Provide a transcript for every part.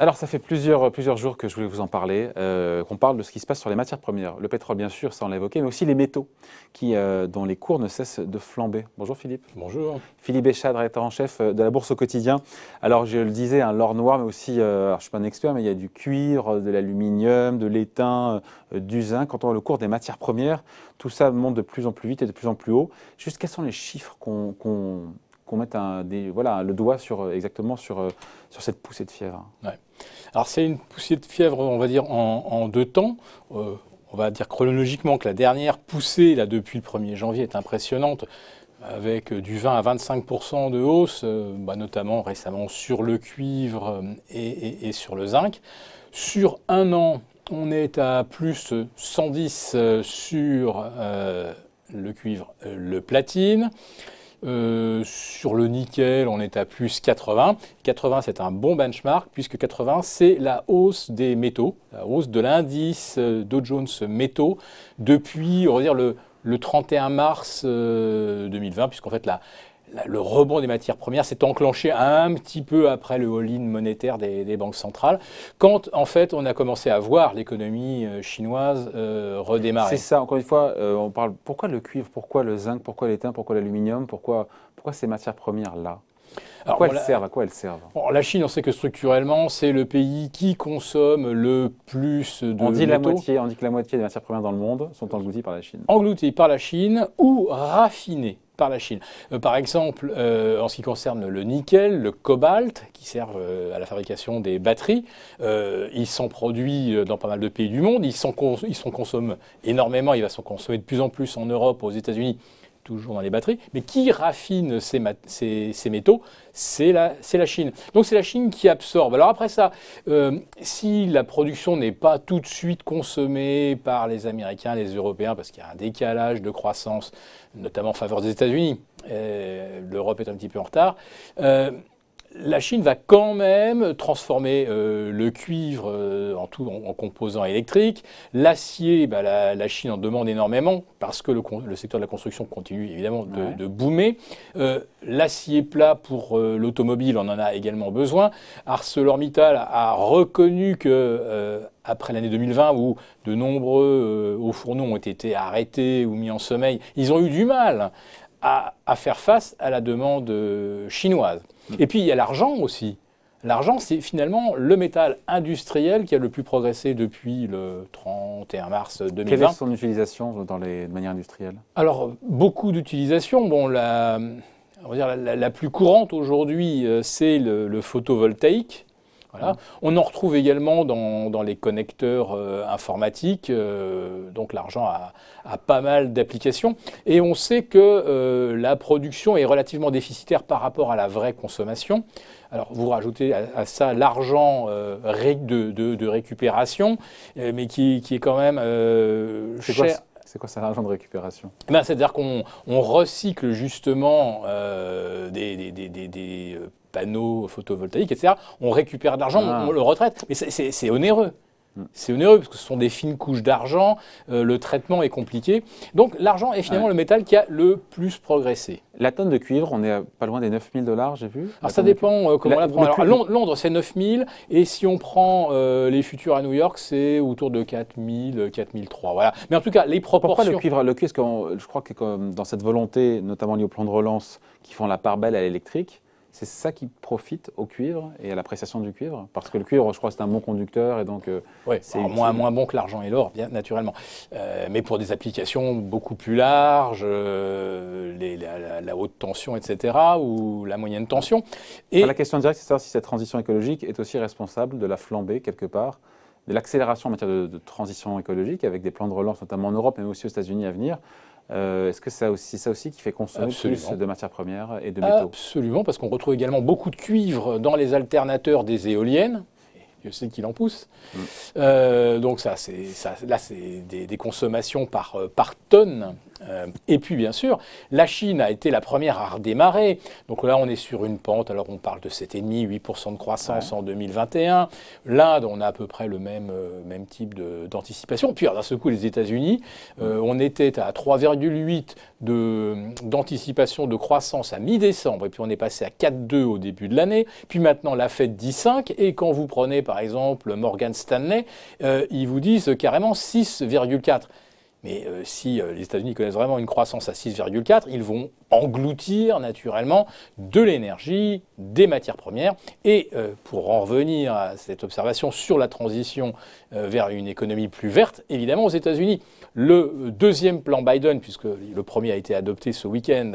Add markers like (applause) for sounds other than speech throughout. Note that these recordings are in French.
Alors, ça fait plusieurs, euh, plusieurs jours que je voulais vous en parler, euh, qu'on parle de ce qui se passe sur les matières premières. Le pétrole, bien sûr, ça on l'a évoqué, mais aussi les métaux, qui, euh, dont les cours ne cessent de flamber. Bonjour Philippe. Bonjour. Philippe Echadre est en chef de la Bourse au quotidien. Alors, je le disais, un hein, l'or noir, mais aussi, je ne suis pas un expert, mais il y a du cuir, de l'aluminium, de l'étain, du zinc. Quand on voit le cours des matières premières, tout ça monte de plus en plus vite et de plus en plus haut. Juste, quels sont les chiffres qu'on qu'on mette des, voilà, le doigt sur, euh, exactement euh, sur, cette poussée de fièvre. Alors c'est une poussée de fièvre, on va dire, en, deux temps. Euh, on va dire chronologiquement que la dernière poussée, là, depuis le 1er janvier, est impressionnante avec du 20 à 25% de hausse, bah, notamment récemment sur le cuivre et, sur le zinc. Sur un an, on est à plus 110 sur le cuivre, le platine. Euh, sur le nickel, on est à plus 80. 80, c'est un bon benchmark, puisque 80, c'est la hausse des métaux, la hausse de l'indice euh, Dow Jones métaux depuis, on va dire, le, 31 mars 2020, euh, puisqu'en fait, la, le rebond des matières premières s'est enclenché un petit peu après le all-in monétaire des, banques centrales, quand en fait on a commencé à voir l'économie euh, chinoise euh, redémarrer. C'est ça, encore une fois, euh, on parle pourquoi le cuivre, pourquoi le zinc, pourquoi l'étain, pourquoi l'aluminium, pourquoi, pourquoi ces matières premières-là à quoi, elles servent, à quoi elles servent La Chine, on sait que structurellement, c'est le pays qui consomme le plus de on dit on dit que la moitié des matières premières dans le monde sont englouties par la Chine. Englouties par la Chine ou raffinées par la Chine. Euh, par exemple, euh, en ce qui concerne le nickel, le cobalt, qui servent euh, à la fabrication des batteries, ils sont produits dans pas mal de pays du monde, ils sont ils énormément, ils vont se consommer de plus en plus en Europe, aux États-Unis toujours dans les batteries, mais qui raffine ces, métaux C'est la, Chine. Donc c'est la Chine qui absorbe. Alors après ça, euh, si la production n'est pas tout de suite consommée par les Américains, les Européens, parce qu'il y a un décalage de croissance, notamment en faveur des États-Unis, euh, l'Europe est un petit peu en retard, euh, la Chine va quand même transformer euh, le cuivre euh, en, tout, en, composants électriques. L'acier, bah, la, Chine en demande énormément parce que le, secteur de la construction continue évidemment de, boomer. Euh, l'acier plat pour l'automobile, on en a également besoin. ArcelorMittal a, reconnu que après l'année 2020 où de nombreux hauts fourneaux ont été arrêtés ou mis en sommeil, ils ont eu du mal à, faire face à la demande euh, chinoise. Hmm. Et puis il y a l'argent aussi. L'argent, c'est finalement le métal industriel qui a le plus progressé depuis le 31 mars 2020. Quelle est son utilisation dans les, de manière industrielle Alors, beaucoup d'utilisations. Bon, la, la, plus courante aujourd'hui, euh, c'est le, photovoltaïque. On en retrouve également dans, les connecteurs euh, informatiques, euh, donc l'argent a, pas mal d'applications. Et on sait que euh, la production est relativement déficitaire par rapport à la vraie consommation. Alors vous rajoutez à, ça l'argent de, récupération, mais qui, est quand même cher. C'est quoi ça l'argent de récupération ben, C'est-à-dire qu'on recycle justement des panneaux photovoltaïques, etc. On récupère de l'argent, ah. on, le retraite. Mais c'est onéreux. Hmm. C'est onéreux parce que ce sont des fines couches d'argent, euh, le traitement est compliqué. Donc l'argent est finalement le métal qui a le plus progressé. La tonne de cuivre, on est pas loin des 9000 dollars, j'ai vu. Alors ça dépend euh, comment on la prend. Londres, c'est c'est 9000 et si on prend euh, les futurs à New York, c'est autour de 4000, 4003. Voilà. Mais en tout cas, les proportions. Pourquoi le cuivre Le cuivre, parce que je crois que dans cette volonté, notamment liée au plan de relance, qui font la part belle à l'électrique, c'est ça qui profite au cuivre et à l'appréciation du cuivre Parce que le cuivre, je crois, c'est un bon conducteur et donc. Euh, oui, c'est moins, moins bon que l'argent et l'or, bien naturellement. Euh, mais pour des applications beaucoup plus larges, euh, la, haute tension, etc., ou la moyenne tension. Et... Bah, la question directe, c'est savoir si cette transition écologique est aussi responsable de la flambée, quelque part, de l'accélération en matière de transition écologique, avec des plans de relance, notamment en Europe, mais aussi aux États-Unis à venir. Euh, est-ce que c'est ça aussi qui fait consommer plus de matières premières et de métaux Absolument, parce qu'on retrouve également beaucoup de cuivre dans les alternateurs des éoliennes c'est qu'il en pousse. Mm. Euh, donc ça, c'est, là, c'est des, consommations par, euh, par tonne. Euh, et puis bien sûr, la Chine a été la première à redémarrer. Donc là, on est sur une pente. Alors on parle de 7,5, 8% de croissance en 2021. L'Inde, on a à peu près le même, même type de, d'anticipation. Puis d'un seul coup, les États-Unis, mm. on était à 3,8 de, d'anticipation de, croissance à mi-décembre. Et puis on est passé à 4,2 au début de l'année. Puis maintenant, la fête dit 5. Et quand vous prenez par par exemple Morgan Stanley, euh, ils vous disent carrément 6,4. Mais euh, si euh, les États-Unis connaissent vraiment une croissance à 6,4, ils vont engloutir naturellement de l'énergie, des matières premières. Et euh, pour en revenir à cette observation sur la transition vers une économie plus verte, évidemment aux États-Unis, le deuxième plan Biden, puisque le premier a été adopté ce week-end.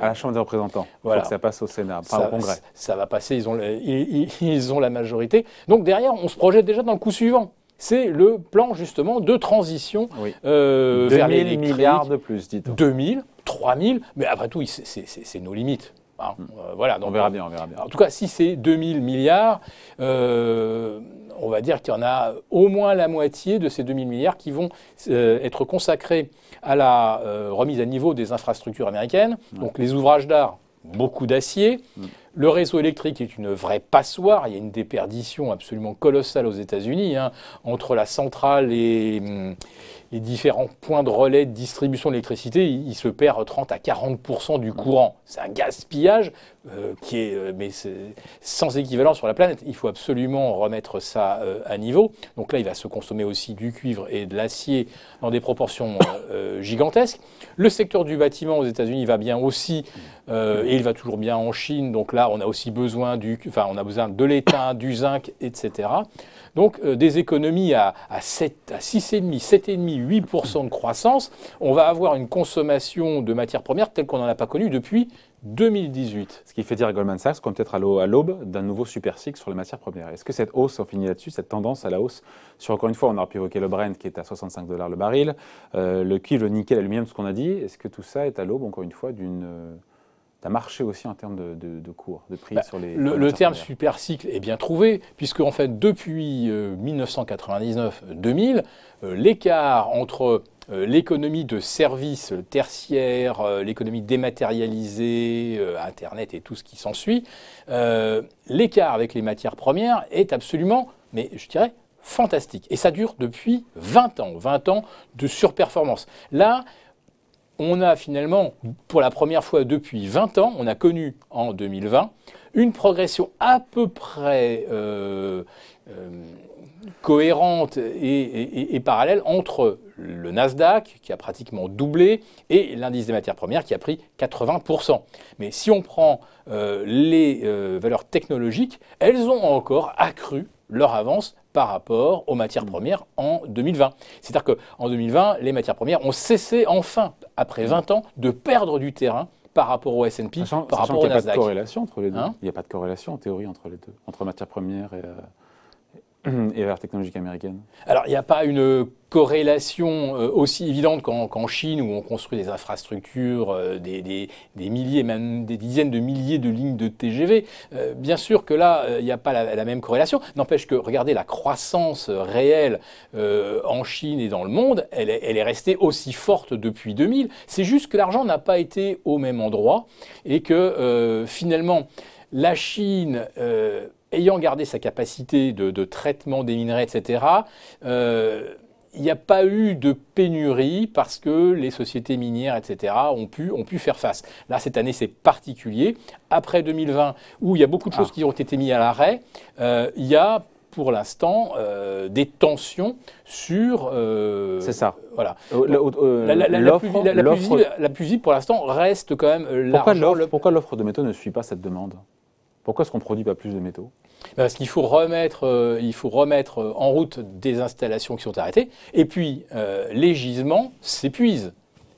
à la Chambre des représentants. faut ça passe au Sénat, pas au Congrès. Ça va passer, ils ont la majorité. Donc derrière, on se projette déjà dans le coup suivant c'est le plan justement de transition euh, vers les milliards de plus, dites-le. 2 000, 2000, 3000, mais après tout, c'est nos limites. Hein. Hmm. Euh, voilà, on verra euh, bien, on verra bien. En tout cas, si c'est 2000 milliards, euh, on va dire qu'il y en a au moins la moitié de ces 2000 milliards qui vont être consacrés à la remise à niveau des infrastructures américaines, donc les ouvrages d'art, beaucoup d'acier. Hmm. Le réseau électrique est une vraie passoire. Il y a une déperdition absolument colossale aux États-Unis hein, entre la centrale et hum, les différents points de relais de distribution d'électricité. Il, se perd 30 à 40 du courant. C'est un gaspillage euh, qui est, euh, sans équivalent sur la planète. Il faut absolument remettre ça euh, à niveau. Donc là, il va se consommer aussi du cuivre et de l'acier dans des proportions gigantesques. Le secteur du bâtiment aux États-Unis va bien aussi, et il va toujours bien en Chine. Donc là on a aussi besoin, de l'étain, du zinc, etc. Donc euh, des économies à, à, 7, 6,5, 7,5, 8% de croissance, on va avoir une consommation de matières premières telle qu'on n'en a pas connue depuis 2018. Ce qui fait dire à Goldman Sachs qu'on peut-être à l'aube d'un nouveau super cycle sur les matières premières. Est-ce que cette hausse, on finit là-dessus, cette tendance à la hausse, sur encore une fois, on a pu évoquer le Brent qui est à 65 dollars le baril, euh, le cuivre, le nickel, l'aluminium, ce qu'on a dit, est-ce que tout ça est à l'aube encore une fois d'une... Euh, ça marchait aussi en termes de, cours, de prix bah, sur les. Le, terme super cycle est bien trouvé, puisque en fait, depuis 1999-2000, euh, euh, l'écart entre euh, l'économie de services tertiaire, l'économie dématérialisée, Internet et tout ce qui s'ensuit, l'écart avec les matières premières est absolument, mais je dirais, fantastique. Et ça dure depuis 20 ans, 20 ans de surperformance. Là, on a finalement, pour la première fois depuis 20 ans, on a connu en 2020 une progression à peu près euh, euh, cohérente et, parallèle entre le Nasdaq, qui a pratiquement doublé, et l'indice des matières premières, qui a pris 80%. Mais si on prend euh, les valeurs technologiques, elles ont encore accru leur avance par rapport aux matières premières en 2020. C'est-à-dire qu'en 2020, les matières premières ont cessé enfin, après 20 mmh. ans, de perdre du terrain par rapport au S&P, par rapport au Nasdaq. Il n'y a pas de corrélation entre les deux. Hein il n'y a pas de corrélation en théorie entre les deux, entre matières premières et, euh, (clears throat) et américaines. technologique américaine. Alors, il n'y a pas une corrélation euh, aussi évidente qu'en Chine où on construit des infrastructures, euh, des, milliers, même des dizaines de milliers de lignes de TGV. Euh, bien sûr que là, il n'y a pas la, même corrélation. N'empêche que, regardez, la croissance réelle en Chine et dans le monde, elle est, restée aussi forte depuis 2000. C'est juste que l'argent n'a pas été au même endroit et que finalement, la Chine ayant gardé sa capacité de, traitement des minerais, etc., il n'y a pas eu de pénurie parce que les sociétés minières, etc., ont pu, ont pu faire face. Là, cette année, c'est particulier. Après 2020, où il y a beaucoup de choses ah. qui ont été mises à l'arrêt, euh, il y a pour l'instant euh, des tensions sur. Euh, c'est ça. Voilà. la, plus, visible, pour l'instant reste quand même l'argent. Pourquoi l'offre de métaux ne suit pas cette demande pourquoi est-ce qu'on ne produit pas plus de métaux parce qu'il faut remettre, euh, faut remettre euh, en route des installations qui sont arrêtées, et puis euh, les gisements s'épuisent.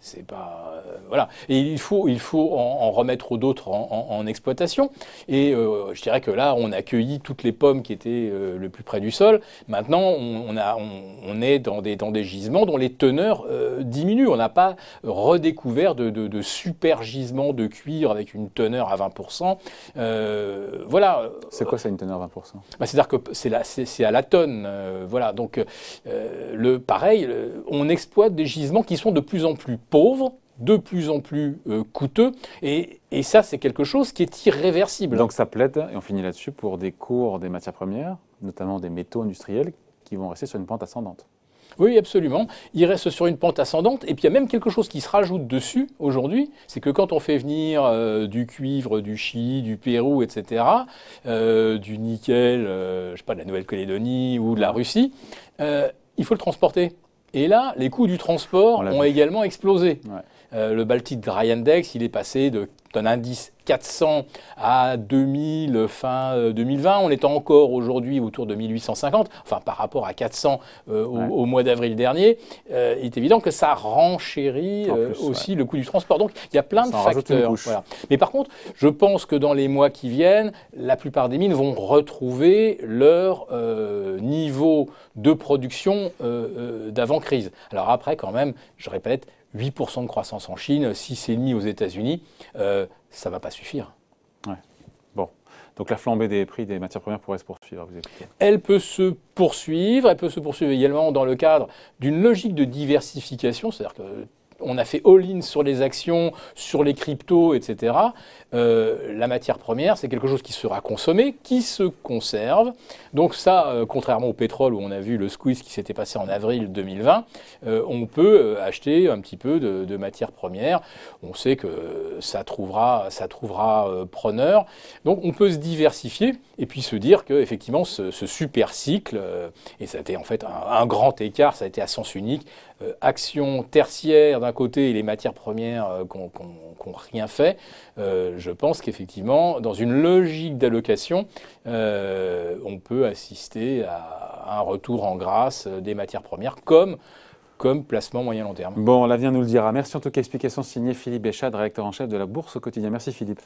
C'est pas euh, voilà. Et il faut, il faut en, remettre d'autres en, exploitation. Et euh, je dirais que là, on a cueilli toutes les pommes qui étaient euh, le plus près du sol. Maintenant, on, a, on, est dans des, dans des gisements dont les teneurs diminuent. On n'a pas redécouvert de, super gisements de cuir avec une teneur à 20%. voilà. C'est quoi ça une teneur à 20% bah, C'est-à-dire que c'est à la tonne. voilà. Donc, le pareil, on exploite des gisements qui sont de plus en plus pauvres de plus en plus euh, coûteux. Et, ça, c'est quelque chose qui est irréversible. Donc ça plaide, et on finit là-dessus, pour des cours des matières premières, notamment des métaux industriels, qui vont rester sur une pente ascendante. Oui, absolument. Il reste sur une pente ascendante. Et puis il y a même quelque chose qui se rajoute dessus aujourd'hui, c'est que quand on fait venir euh, du cuivre, du Chili, du Pérou, etc., euh, du nickel, je je sais pas, de la Nouvelle-Calédonie ou de la Russie, il faut le transporter. Et là, les coûts du transport ont également explosé. Euh, le Baltic Dry Index, il est passé d'un indice 400 à 2000 fin 2020. Euh, On est encore aujourd'hui autour de 1850, enfin par rapport à 400 euh, au, mois d'avril dernier. il est évident que ça renchérit aussi le coût du transport. Donc il y a plein de facteurs. Mais par contre, je pense que dans les mois qui viennent, la plupart des mines vont retrouver leur niveau de production d'avant-crise. Alors après, quand même, je répète, 8% de croissance en Chine, 6,5% aux États-Unis, euh, ça ne va pas suffire. Bon. Donc la flambée des prix des matières premières pourrait se poursuivre, vous expliquez. Elle peut se poursuivre, elle peut se poursuivre également dans le cadre d'une logique de diversification, c'est-à-dire que on a fait all-in sur les actions, sur les cryptos, etc. Euh, la matière première, c'est quelque chose qui sera consommé, qui se conserve. Donc ça, euh, contrairement au pétrole où on a vu le squeeze qui s'était passé en avril 2020, euh, on peut acheter un petit peu de, matière première. On sait que ça trouvera, ça trouvera preneur. Donc on peut se diversifier et puis se dire que effectivement ce, super cycle, et ça a été en fait un grand écart, ça a été à sens unique actions euh, action tertiaire d'un côté et les matières premières euh, qu'on rien fait, euh, je pense qu'effectivement, dans une logique d'allocation, on peut assister à un retour en grâce des matières premières comme comme placement moyen long terme. Bon, l'avenir nous le dira. Merci en tout cas. Explication signée Philippe Béchade, directeur en chef de la Bourse au quotidien. Merci Philippe.